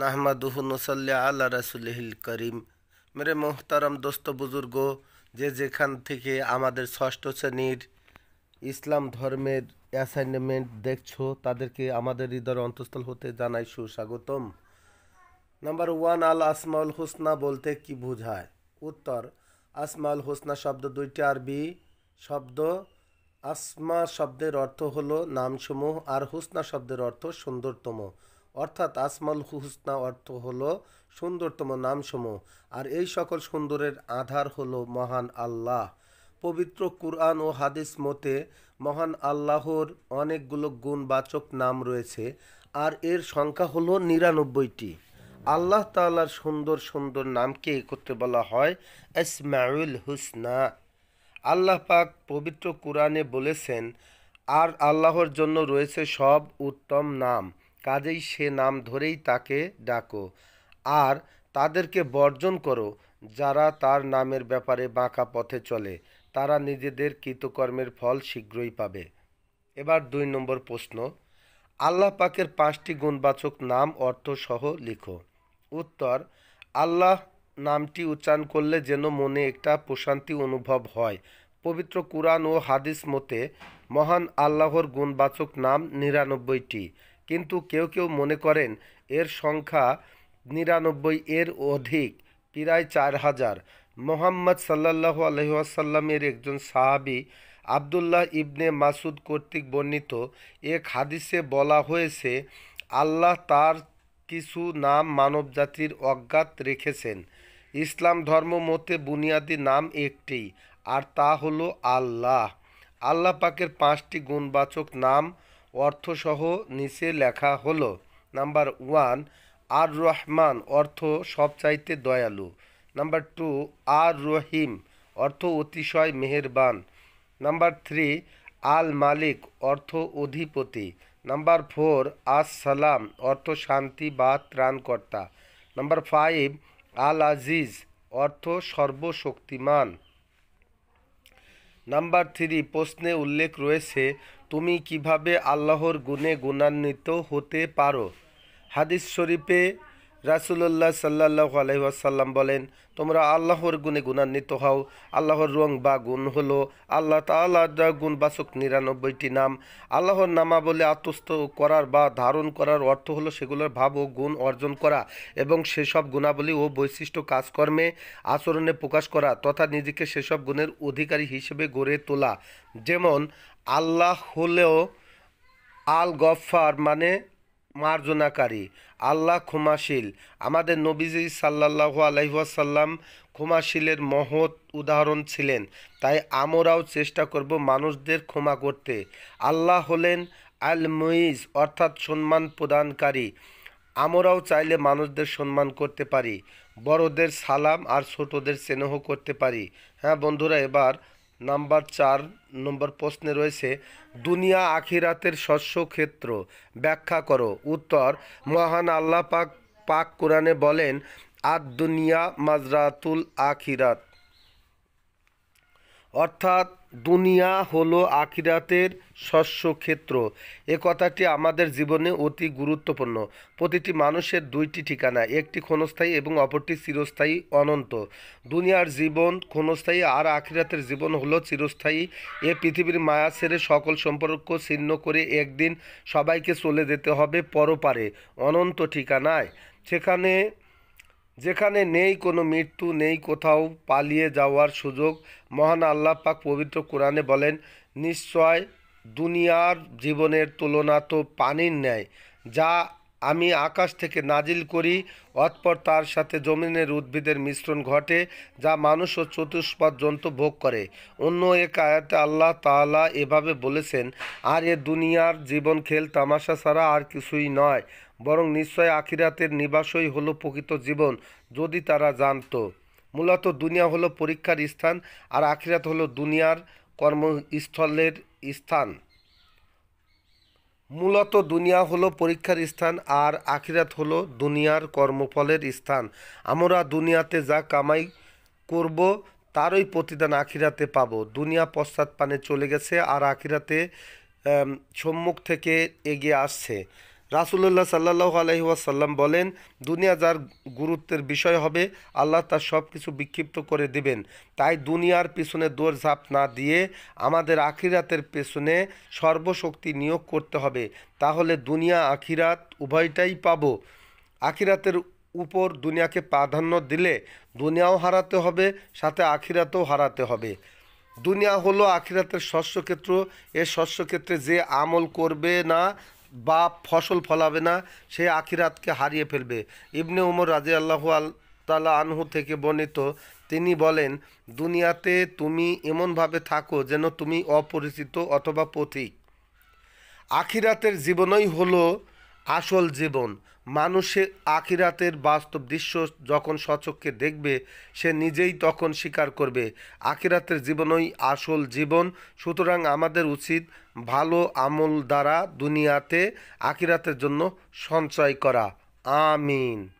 নাহমাদুহনসল্লা আল্লাহ রাসুলহিল করিম মেরে মোহতারম দোস্ত বুজুর্গ যে যেখান থেকে আমাদের ষষ্ঠ শ্রেণীর ইসলাম ধর্মের অ্যাসাইনমেন্ট দেখছো তাদেরকে আমাদের হৃদয় অন্তঃস্থল হতে জানাই সুস্বাগতম নাম্বার ওয়ান আল আসমাউল হোসনা বলতে কি বোঝায় উত্তর আসমাউল হোসনা শব্দ দুইটি আরবি শব্দ আসমা শব্দের অর্থ হলো নামসমূহ আর হুসনা শব্দের অর্থ সুন্দরতম অর্থাৎ আসমাল হুসনা অর্থ হল সুন্দরতম নামসমূহ আর এই সকল সুন্দরের আধার হল মহান আল্লাহ পবিত্র কুরআন ও হাদিস মতে মহান আল্লাহর অনেকগুলো গুণবাচক নাম রয়েছে আর এর সংখ্যা হলো নিরানব্বইটি আল্লাহ তাল্লার সুন্দর সুন্দর নামকে একত্রে বলা হয় এসমাউল হুসনা আল্লাহ পাক পবিত্র কুরআনে বলেছেন আর আল্লাহর জন্য রয়েছে সব উত্তম নাম কাজেই সে নাম ধরেই তাকে ডাকো আর তাদেরকে বর্জন করো যারা তার নামের ব্যাপারে বাঁকা পথে চলে তারা নিজেদের কৃতকর্মের ফল শীঘ্রই পাবে এবার দুই নম্বর প্রশ্ন আল্লাহ পাকের পাঁচটি গুণবাচক নাম অর্থসহ লিখো উত্তর আল্লাহ নামটি উচ্চারণ করলে যেন মনে একটা প্রশান্তি অনুভব হয় পবিত্র কুরআন ও হাদিস মতে মহান আল্লাহর গুণবাচক নাম নিরানব্বইটি কিন্তু কেউ কেউ মনে করেন এর সংখ্যা নিরানব্বই এর অধিক প্রায় চার হাজার মোহাম্মদ সাল্লাহ আলহিহাসাল্লামের একজন সাহাবি আবদুল্লাহ ইবনে মাসুদ কর্তৃক বর্ণিত এক হাদিসে বলা হয়েছে আল্লাহ তার কিছু নাম মানবজাতির অজ্ঞাত রেখেছেন ইসলাম ধর্ম মতে বুনিয়াদি নাম একটি আর তা হলো আল্লাহ আল্লাহ পাকের পাঁচটি গুণবাচক নাম অর্থসহ নিচে লেখা হলো নাম্বার ওয়ান আর রহমান অর্থ সবচাইতে দয়ালু নাম্বার টু আর রহিম অর্থ অতিশয় মেহেরবান নাম্বার থ্রি আল মালিক অর্থ অধিপতি নাম্বার ফোর আস সালাম অর্থ শান্তি বা ত্রাণকর্তা নাম্বার ফাইভ আল আজিজ অর্থ সর্বশক্তিমান নাম্বার থ্রি প্রশ্নে উল্লেখ রয়েছে তুমি কিভাবে আল্লাহর গুণে গুণান্বিত হতে পারো হাদিস শরীফে রাসুল্লাহ সাল্লাহ আলহিহাসাল্লাম বলেন তোমরা আল্লাহর গুণে গুণান্বিত হও আল্লাহর রং বা গুণ হলো আল্লাহ তাল্লাহ গুণবাচক নিরানব্বইটি নাম আল্লাহর নামা বলে আত্মস্থ করার বা ধারণ করার অর্থ হলো সেগুলোর ভাব ও গুণ অর্জন করা এবং সেসব গুণাবলী ও বৈশিষ্ট্য কাজকর্মে আচরণে প্রকাশ করা তথা নিজেকে সেসব গুণের অধিকারী হিসেবে গড়ে তোলা যেমন আল্লাহ হলেও আল গফার মানে মার্জনাকারী আল্লাহ ক্ষমাশীল আমাদের নবীজি সাল্লাহ আলহিহাসাল্লাম ক্ষমাশীলের মহৎ উদাহরণ ছিলেন তাই আমরাও চেষ্টা করব মানুষদের ক্ষমা করতে আল্লাহ হলেন আল মুইজ অর্থাৎ সম্মান প্রদানকারী আমরাও চাইলে মানুষদের সম্মান করতে পারি বড়দের সালাম আর ছোটদের স্নেহ করতে পারি হ্যাঁ বন্ধুরা এবার নাম্বার চার নম্বর প্রশ্নে রয়েছে দুনিয়া আখিরাতের শস্য ক্ষেত্র ব্যাখ্যা করো উত্তর মহান আল্লাহ পাক পাক কোরআনে বলেন আদ দুনিয়া মাজরাতুল আখিরাত অর্থাৎ দুনিয়া হলো আখিরাতের শস্যক্ষেত্র এ কথাটি আমাদের জীবনে অতি গুরুত্বপূর্ণ প্রতিটি মানুষের দুইটি ঠিকানা একটি ক্ষণস্থায়ী এবং অপরটি চিরস্থায়ী অনন্ত দুনিয়ার জীবন ক্ষণস্থায়ী আর আখিরাতের জীবন হলো চিরস্থায়ী এ পৃথিবীর মায়া ছেড়ে সকল সম্পর্ক ছিন্ন করে একদিন সবাইকে চলে যেতে হবে পরপারে অনন্ত ঠিকানায় সেখানে যেখানে নেই কোনো মৃত্যু নেই কোথাও পালিয়ে যাওয়ার সুযোগ মহান আল্লাহ পাক পবিত্র কোরআনে বলেন নিশ্চয় দুনিয়ার জীবনের তুলনা তো পানির ন্যায় যা আমি আকাশ থেকে নাজিল করি অতপর তার সাথে জমিনের উদ্ভিদের মিশ্রণ ঘটে যা মানুষ ও চতুষ্পদ জন্তু ভোগ করে অন্য এক আয়াতে আল্লাহ তালা এভাবে বলেছেন আর এ দুনিয়ার জীবন খেল তামাশা ছাড়া আর কিছুই নয় বরং নিশ্চয় আখিরাতের নিবাসই হলো প্রকৃত জীবন যদি তারা জানত মূলত দুনিয়া হলো পরীক্ষার স্থান আর আখিরাত হলো দুনিয়ার কর্মস্থলের স্থান মূলত দুনিয়া হলো পরীক্ষার স্থান আর আখিরাত হলো দুনিয়ার কর্মফলের স্থান আমরা দুনিয়াতে যা কামাই করব তারই প্রতিদান আখিরাতে পাব দুনিয়া পশ্চাৎপানে চলে গেছে আর আখিরাতে সম্মুখ থেকে এগিয়ে আসছে রাসুল্লাহ সাল্লাহ আলহিহাসাল্লাম বলেন দুনিয়া যার গুরুত্বের বিষয় হবে আল্লাহ তার সব কিছু বিক্ষিপ্ত করে দিবেন তাই দুনিয়ার পিছনে ঝাঁপ না দিয়ে আমাদের আখিরাতের পেছনে সর্বশক্তি নিয়োগ করতে হবে তাহলে দুনিয়া আখিরাত উভয়টাই পাব আখিরাতের উপর দুনিয়াকে প্রাধান্য দিলে দুনিয়াও হারাতে হবে সাথে আখিরাতেও হারাতে হবে দুনিয়া হলো আখিরাতের শস্যক্ষেত্র এ শস্যক্ষেত্রে যে আমল করবে না বা ফসল ফলাবে না সে আখিরাতকে হারিয়ে ফেলবে ইবনে উমর রাজি আল্লাহ আল তালা আনহু থেকে বর্ণিত তিনি বলেন দুনিয়াতে তুমি এমনভাবে থাকো যেন তুমি অপরিচিত অথবা পথিক আখিরাতের জীবনই হলো আসল জীবন মানুষে আখিরাতের বাস্তব দৃশ্য যখন সচক্ষে দেখবে সে নিজেই তখন স্বীকার করবে আখিরাতের জীবনই আসল জীবন সুতরাং আমাদের উচিত ভালো আমল দ্বারা দুনিয়াতে আখিরাতের জন্য সঞ্চয় করা আমিন